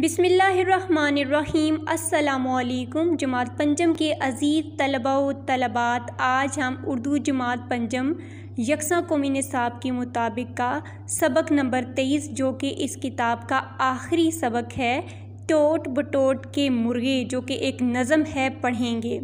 बिसमीम् अल्लाम जमात पंजम के अज़ीज़ तलबा तलबात आज हम उर्दू जमात पंजम यकसा कौमी निसाब के मुताबिक का सबक नंबर तेईस जो कि इस किताब का आखिरी सबक है टोट बटोट के मुर्गे जो कि एक नज़म है पढ़ेंगे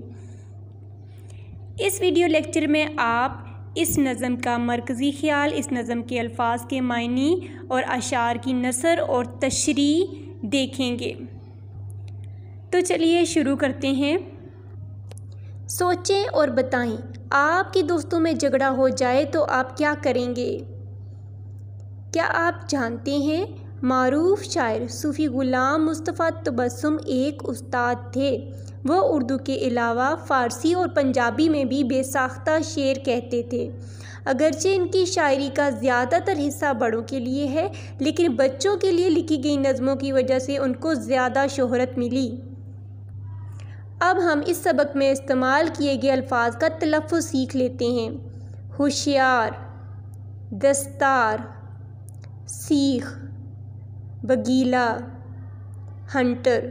इस वीडियो लेक्चर में आप इस नज़म का मरकज़ी ख्याल इस नज़म के अल्फाज के मायने और अशार की नसर और तशरी देखेंगे तो चलिए शुरू करते हैं सोचें और बताएं आपके दोस्तों में झगड़ा हो जाए तो आप क्या करेंगे क्या आप जानते हैं मरूफ शायर सूफ़ी ग़ुलाम मुस्तफ़ा तबस्सुम एक उस्ताद थे वो उर्दू के अलावा फ़ारसी और पंजाबी में भी बेसाख्ता शेर कहते थे अगरचे इनकी शायरी का ज़्यादातर हिस्सा बड़ों के लिए है लेकिन बच्चों के लिए लिखी गई नज़मों की वजह से उनको ज़्यादा शोहरत मिली अब हम इस सबक में इस्तेमाल किए गए अल्फाज का तलफ़ सीख लेते हैं होशियार दस्तार सीख बगीला हंटर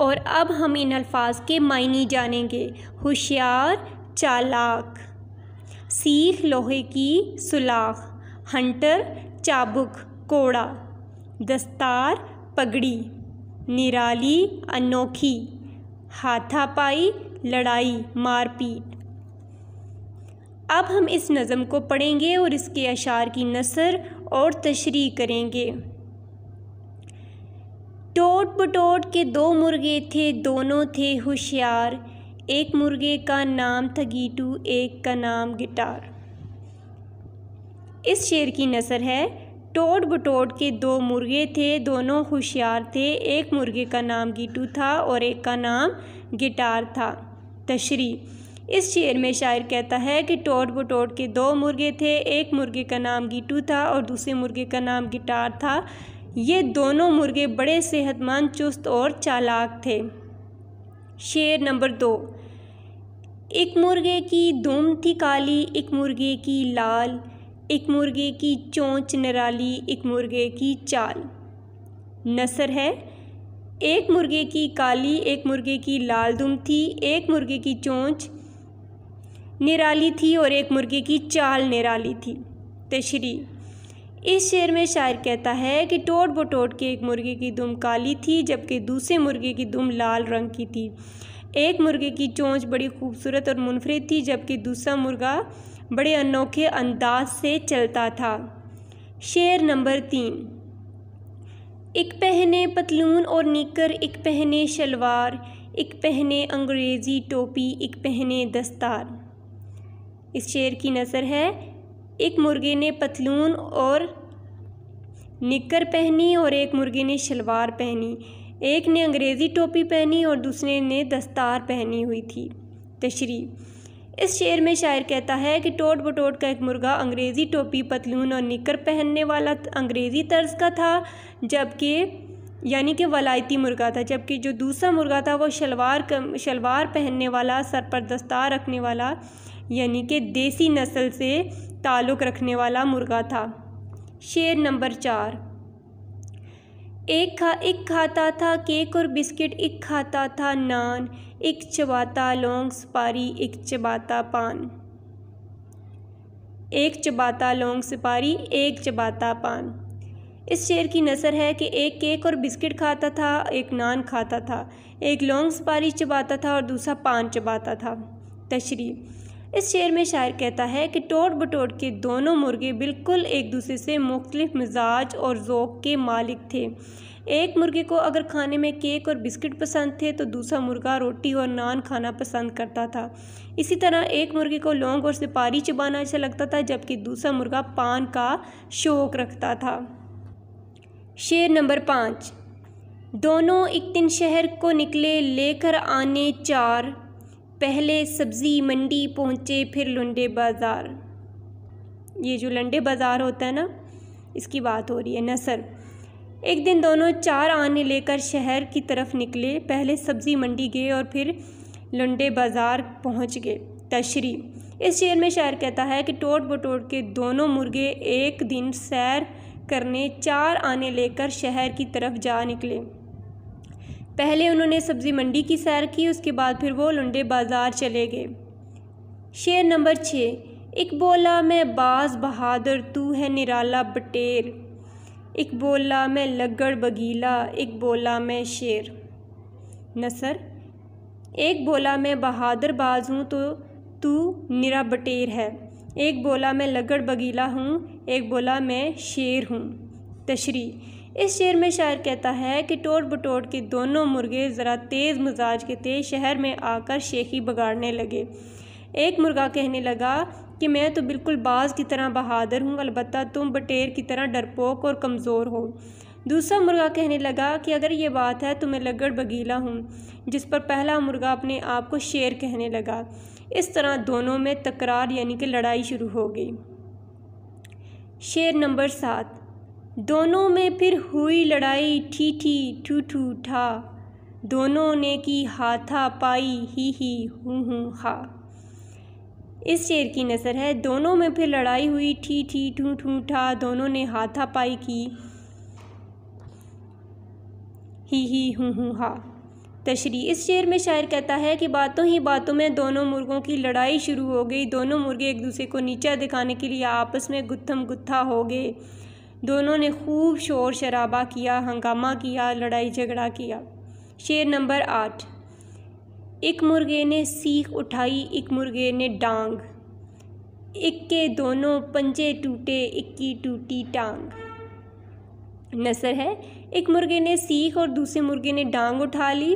और अब हम इन अल्फाज के मायने जानेंगे होशियार चालाक सीख लोहे की सुलाख हंटर चाबुक कोड़ा दस्तार पगड़ी निराली अनोखी हाथापाई लड़ाई मारपीट अब हम इस नज़म को पढ़ेंगे और इसके अशार की नसर और तशरी करेंगे टोट बटोट के दो मुर्गे थे दोनों थे होशियार एक मुर्गे का नाम था गीटू एक का नाम गिटार इस शेर की नसर है टोड बटोड के दो मुर्गे थे दोनों होशियार थे एक मुर्गे का नाम गीटू था और एक का नाम गिटार था तशरी इस शेर में शायर कहता है कि टोट बटोड के दो मुर्गे थे एक मुर्गे का नाम गीटू था और दूसरे मुर्गे का नाम गिटार था ये दोनों मुर्गे बड़े सेहतमंद चुस्त और चालाक थे शेर नंबर दो एक मुर्गे की दुम थी काली एक मुर्गे की लाल एक मुर्गे की चोंच निराली एक मुर्गे की चाल नसर है एक मुर्गे की काली एक मुर्गे की लाल दुम थी एक मुर्गे की चोंच निराली थी और एक मुर्गे की चाल निराली थी तशरी इस शेर में शायर कहता है कि टोट बटोट के एक मुर्गे की दुम काली थी जबकि दूसरे मुर्गे की दुम लाल रंग की थी एक मुर्गे की चोंच बड़ी खूबसूरत और मुनफरद थी जबकि दूसरा मुर्गा बड़े अनोखे अंदाज से चलता था शेर नंबर तीन एक पहने पतलून और निकर एक पहने शलवार एक पहने अंग्रेज़ी टोपी एक पहने दस्तार इस शेर की नज़र है एक मुर्गे ने पतलून और निकर पहनी और एक मुर्गे ने शलवार पहनी एक ने अंग्रेज़ी टोपी पहनी और दूसरे ने दस्तार पहनी हुई थी तशरी इस शेर में शायर कहता है कि टोट बटोट का एक मुर्गा अंग्रेज़ी टोपी पतलून और निकर पहनने वाला अंग्रेज़ी तर्ज का था जबकि यानी कि वलायती मुर्गा था जबकि जो दूसरा मुर्गा था वो शलवार शलवार पहनने वाला सर पर दस्तार रखने वाला यानी कि देसी नस्ल से ताल्लुक़ रखने वाला मुर्गा था शेर नंबर चार एक खा एक खाता था केक और बिस्किट एक खाता था नान एक चबाता लौंग सुपारी एक चबाता पान एक चबाता लौंग सुपारी एक चबाता पान इस शेर की नसर है कि एक केक और बिस्किट खाता था एक नान खाता था एक लौंग सुपारी चबाता था और दूसरा पान चबाता था तशरी इस शेर में शायर कहता है कि टोट बटोट के दोनों मुर्गे बिल्कुल एक दूसरे से मुख्तलिफ मिजाज और ओक़ के मालिक थे एक मुर्गे को अगर खाने में केक और बिस्किट पसंद थे तो दूसरा मुर्गा रोटी और नान खाना पसंद करता था इसी तरह एक मुर्गे को लौंग और सिपारी चबाना अच्छा लगता था जबकि दूसरा मुर्गा पान का शौक रखता था शेर नंबर पाँच दोनों एक दिन शहर को निकले लेकर आने चार पहले सब्ज़ी मंडी पहुँचे फिर लुंडे बाज़ार ये जो लंडे बाज़ार होता है ना इसकी बात हो रही है नसर एक दिन दोनों चार आने लेकर शहर की तरफ निकले पहले सब्ज़ी मंडी गए और फिर लंडे बाज़ार पहुँच गए तशरी इस शेर में शायर कहता है कि टोट बटोट के दोनों मुर्गे एक दिन सैर करने चार आने लेकर शहर की तरफ जा निकले पहले उन्होंने सब्ज़ी मंडी की सैर की उसके बाद फिर वो लंडे बाज़ार चले गए शेर नंबर छः एक बोला मैं बाज बहादुर तू है निराला बटेर एक बोला मैं लगड़ बगीला एक बोला मैं शेर नसर एक बोला मैं बहादुर बाज हूँ तो तू निरा बटेर है एक बोला मैं लगड़ बगीला हूँ एक बोला मैं शेर हूँ तशरी इस शेर में शायर कहता है कि टोट बटोट के दोनों मुर्गे ज़रा तेज़ मिजाज के थे शहर में आकर शेखी बगाड़ने लगे एक मुर्गा कहने लगा कि मैं तो बिल्कुल बाज़ की तरह बहादुर हूँ अलबत् तुम बटेर की तरह डरपोक और कमज़ोर हो दूसरा मुर्गा कहने लगा कि अगर ये बात है तो मैं लगड़ बगीला हूँ जिस पर पहला मुर्गा अपने आप को शेर कहने लगा इस तरह दोनों में तकरार यानी कि लड़ाई शुरू हो गई शेर नंबर सात दोनों में फिर हुई लड़ाई ठी ठी ठू ठू ठा दोनों ने की हाथा पाई ही ही हूँ हूँ हा इस शेर की नज़र है दोनों में फिर लड़ाई हुई ठी ठी ठू ठू ठा दोनों ने हाथा पाई की ही ही हूँ हूँ हा तशरी इस शेर में शायर कहता है कि बातों ही बातों में दोनों मुर्गों की लड़ाई शुरू हो गई दोनों मुर्गे एक दूसरे को नीचा दिखाने के लिए आपस में गुत्थम गुत्था हो गए दोनों ने खूब शोर शराबा किया हंगामा किया लड़ाई झगड़ा किया शेर नंबर आठ एक मुर्गे ने सीख उठाई एक मुर्गे ने डांग एक के दोनों पंजे टूटे एक की टूटी टांग नसर है एक मुर्गे ने सीख और दूसरे मुर्गे ने डांग उठा ली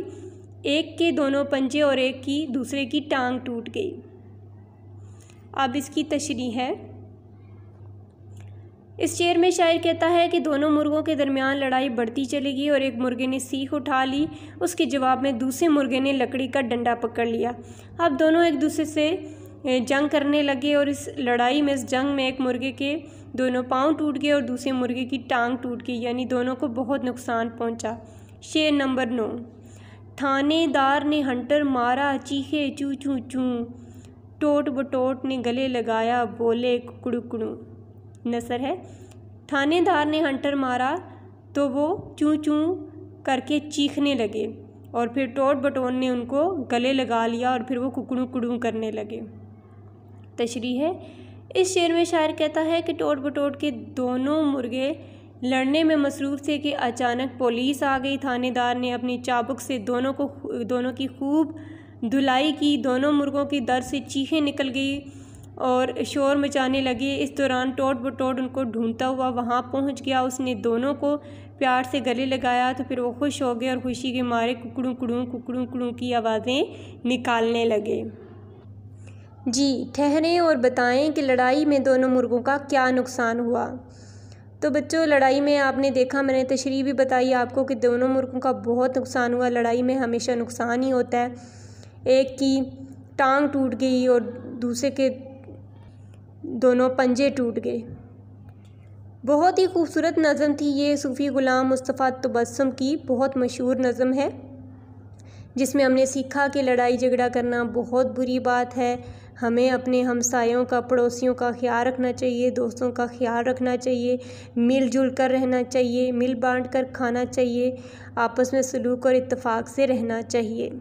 एक के दोनों पंजे और एक की दूसरे की टांग टूट गई अब इसकी तशरी है इस शेर में शायर कहता है कि दोनों मुर्गों के दरमियान लड़ाई बढ़ती चली गई और एक मुर्गे ने सीख उठा ली उसके जवाब में दूसरे मुर्गे ने लकड़ी का डंडा पकड़ लिया अब दोनों एक दूसरे से जंग करने लगे और इस लड़ाई में इस जंग में एक मुर्गे के दोनों पाँव टूट गए और दूसरे मुर्गे की टांग टूट गई यानी दोनों को बहुत नुकसान पहुंचा शेर नंबर नौ थानेदार ने हंटर मारा चीखे चू चू चू टोट बटोट ने गले लगाया बोले कुकड़ू कुड़ू नसर है थानेदार ने हंटर मारा तो वो चूँ चूँ करके चीखने लगे और फिर टोट बटोन ने उनको गले लगा लिया और फिर वो कुकड़ू कुड़ू करने लगे तशरी है इस शेर में शायर कहता है कि टोट बटोट के दोनों मुर्गे लड़ने में मसरूफ़ थे कि अचानक पुलिस आ गई थानेदार ने अपनी चाबुक से दोनों को दोनों की खूब धुलाई की दोनों मुर्गों की दर से चीखें निकल गई और शोर मचाने लगी इस दौरान टोट बटोट उनको ढूंढता हुआ वहाँ पहुँच गया उसने दोनों को प्यार से गले लगाया तो फिर वो खुश हो गए और खुशी के मारे कुकड़ू कुड़ू कुकड़ू कुड़ू की आवाज़ें निकालने लगे जी ठहरें और बताएं कि लड़ाई में दोनों मुर्गों का क्या नुकसान हुआ तो बच्चों लड़ाई में आपने देखा मैंने तशरी भी बताई आपको कि दोनों मुर्गों का बहुत नुकसान हुआ लड़ाई में हमेशा नुकसान ही होता है एक की टांग टूट गई और दूसरे के दोनों पंजे टूट गए बहुत ही खूबसूरत नज़म थी ये सूफ़ी ग़ुलाम मुस्तफ़ा तबस्म की बहुत मशहूर नज़म है जिसमें हमने सीखा कि लड़ाई झगड़ा करना बहुत बुरी बात है हमें अपने हमसायों का पड़ोसियों का ख्याल रखना चाहिए दोस्तों का ख्याल रखना चाहिए मिलजुल कर रहना चाहिए मिल बांट कर खाना चाहिए आपस में सलूक और इतफ़ाक़ से रहना चाहिए